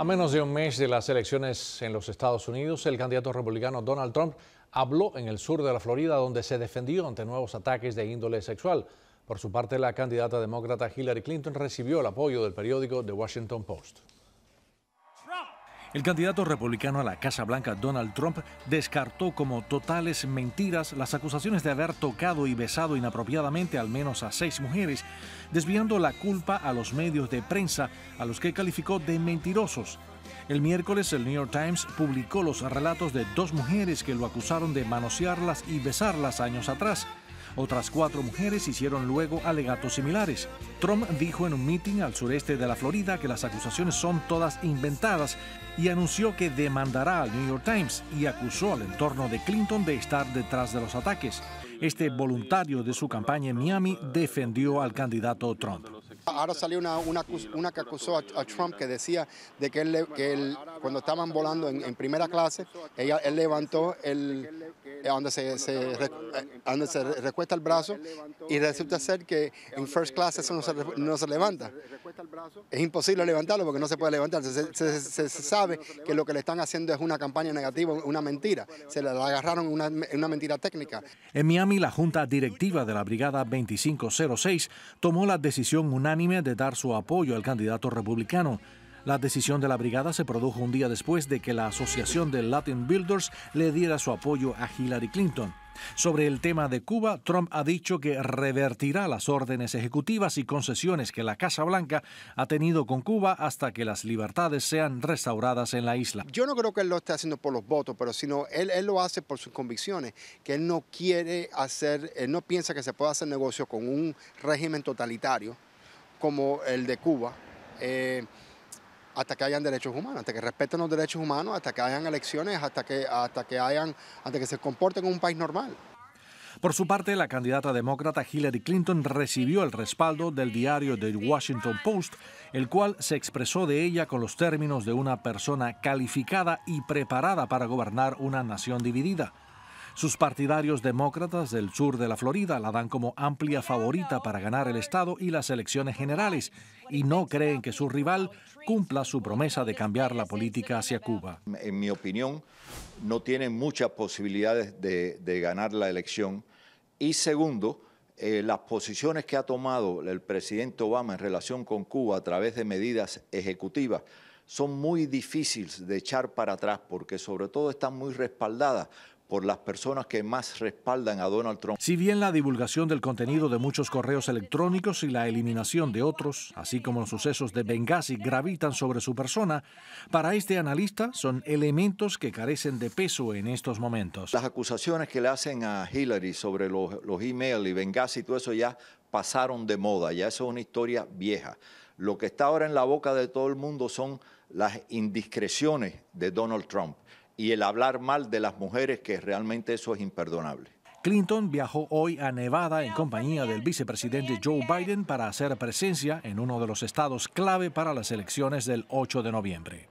A menos de un mes de las elecciones en los Estados Unidos, el candidato republicano Donald Trump habló en el sur de la Florida, donde se defendió ante nuevos ataques de índole sexual. Por su parte, la candidata demócrata Hillary Clinton recibió el apoyo del periódico The Washington Post. El candidato republicano a la Casa Blanca, Donald Trump, descartó como totales mentiras las acusaciones de haber tocado y besado inapropiadamente al menos a seis mujeres, desviando la culpa a los medios de prensa, a los que calificó de mentirosos. El miércoles el New York Times publicó los relatos de dos mujeres que lo acusaron de manosearlas y besarlas años atrás. Otras cuatro mujeres hicieron luego alegatos similares. Trump dijo en un meeting al sureste de la Florida que las acusaciones son todas inventadas y anunció que demandará al New York Times y acusó al entorno de Clinton de estar detrás de los ataques. Este voluntario de su campaña en Miami defendió al candidato Trump. Ahora salió una, que acusó a, Trump que decía de que, él, cuando estaban volando en, primera clase, ella, él levantó el, eh, donde se, eh, donde se recuesta el brazo y resulta ser que en first class eso no se, levanta. Es imposible levantarlo porque no se puede levantar. Se, sabe que lo que le están haciendo es una campaña negativa, una mentira. Se la agarraron una, una mentira técnica. En Miami, la Junta Directiva de la Brigada 2506 tomó la decisión unánime de dar su apoyo al candidato republicano. La decisión de la brigada se produjo un día después de que la Asociación de Latin Builders le diera su apoyo a Hillary Clinton. Sobre el tema de Cuba, Trump ha dicho que revertirá las órdenes ejecutivas y concesiones que la Casa Blanca ha tenido con Cuba hasta que las libertades sean restauradas en la isla. Yo no creo que él lo esté haciendo por los votos, pero sino él, él lo hace por sus convicciones, que él no quiere hacer, no piensa que se pueda hacer negocio con un régimen totalitario como el de Cuba. Eh, hasta que hayan derechos humanos, hasta que respeten los derechos humanos, hasta que hayan elecciones, hasta que, hasta que, hayan, que se comporten como un país normal. Por su parte, la candidata demócrata Hillary Clinton recibió el respaldo del diario The Washington Post, el cual se expresó de ella con los términos de una persona calificada y preparada para gobernar una nación dividida. Sus partidarios demócratas del sur de la Florida la dan como amplia favorita para ganar el Estado y las elecciones generales y no creen que su rival cumpla su promesa de cambiar la política hacia Cuba. En mi opinión, no tienen muchas posibilidades de, ganar la elección. Y segundo, eh, las posiciones que ha tomado el presidente Obama en relación con Cuba a través de medidas ejecutivas son muy difíciles de echar para atrás porque sobre todo están muy respaldadas por las personas que más respaldan a Donald Trump. Si bien la divulgación del contenido de muchos correos electrónicos y la eliminación de otros, así como los sucesos de Benghazi, gravitan sobre su persona, para este analista son elementos que carecen de peso en estos momentos. Las acusaciones que le hacen a Hillary sobre los, emails y Benghazi y todo eso ya pasaron de moda, ya eso es una historia vieja. Lo que está ahora en la boca de todo el mundo son las indiscreciones de Donald Trump y el hablar mal de las mujeres, que realmente eso es imperdonable. Clinton viajó hoy a Nevada en compañía del vicepresidente Joe Biden para hacer presencia en uno de los estados clave para las elecciones del 8 de noviembre.